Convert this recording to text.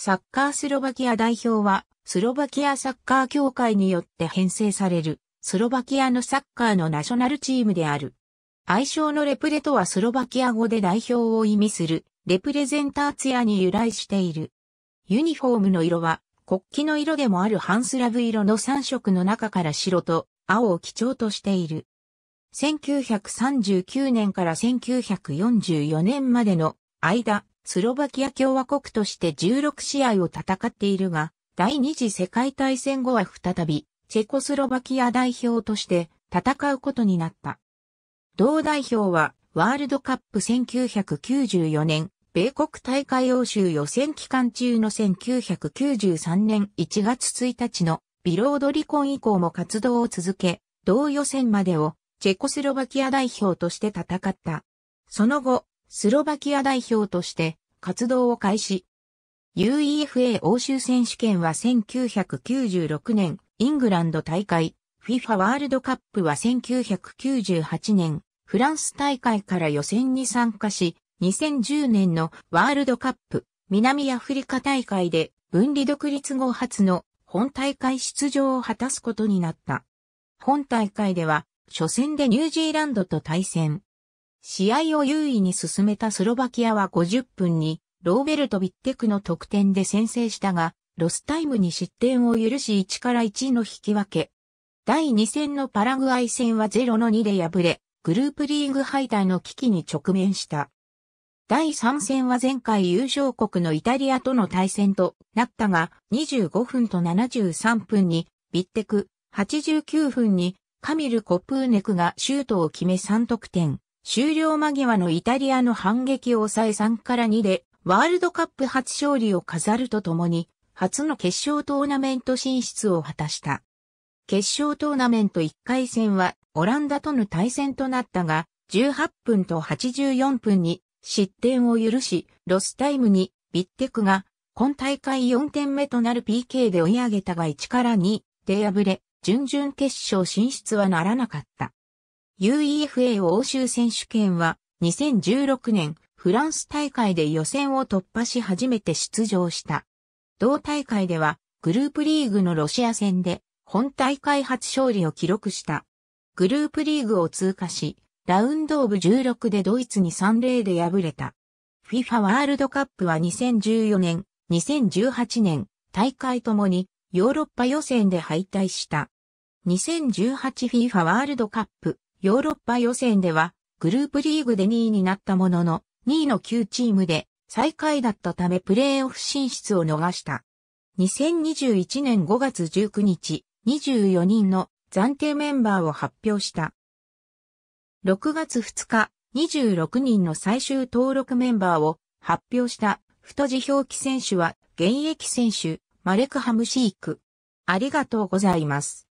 サッカースロバキア代表は、スロバキアサッカー協会によって編成される、スロバキアのサッカーのナショナルチームである。愛称のレプレとはスロバキア語で代表を意味する、レプレゼンターツヤに由来している。ユニフォームの色は、国旗の色でもあるハンスラブ色の3色の中から白と青を基調としている。1939年から1944年までの間、スロバキア共和国として16試合を戦っているが、第二次世界大戦後は再び、チェコスロバキア代表として戦うことになった。同代表は、ワールドカップ1994年、米国大会欧州予選期間中の1993年1月1日のビロード離婚以降も活動を続け、同予選までをチェコスロバキア代表として戦った。その後、スロバキア代表として活動を開始。UEFA 欧州選手権は1996年、イングランド大会、FIFA ワールドカップは1998年、フランス大会から予選に参加し、2010年のワールドカップ、南アフリカ大会で分離独立後初の本大会出場を果たすことになった。本大会では、初戦でニュージーランドと対戦。試合を優位に進めたスロバキアは50分にローベルト・ビッテクの得点で先制したが、ロスタイムに失点を許し1から1の引き分け。第2戦のパラグアイ戦は0の2で敗れ、グループリーグ敗退の危機に直面した。第3戦は前回優勝国のイタリアとの対戦となったが、25分と73分にビッテク、89分にカミル・コプーネクがシュートを決め3得点。終了間際のイタリアの反撃を抑え3から2で、ワールドカップ初勝利を飾るとともに、初の決勝トーナメント進出を果たした。決勝トーナメント1回戦は、オランダとの対戦となったが、18分と84分に失点を許し、ロスタイムにビッテクが今大会4点目となる PK で追い上げたが1から2で敗れ、準々決勝進出はならなかった。UEFA 欧州選手権は2016年フランス大会で予選を突破し初めて出場した。同大会ではグループリーグのロシア戦で本大会初勝利を記録した。グループリーグを通過し、ラウンドオブ16でドイツに3-0で敗れた。FIFA ワールドカップは2014年、2018年、大会ともにヨーロッパ予選で敗退した。2018FIFA ワールドカップヨーロッパ予選では、グループリーグで2位になったものの、2位の9チームで最下位だったためプレーオフ進出を逃した。2021年5月19日、24人の暫定メンバーを発表した。6月2日、26人の最終登録メンバーを発表した太字表記選手は現役選手、マレクハムシーク。ありがとうございます。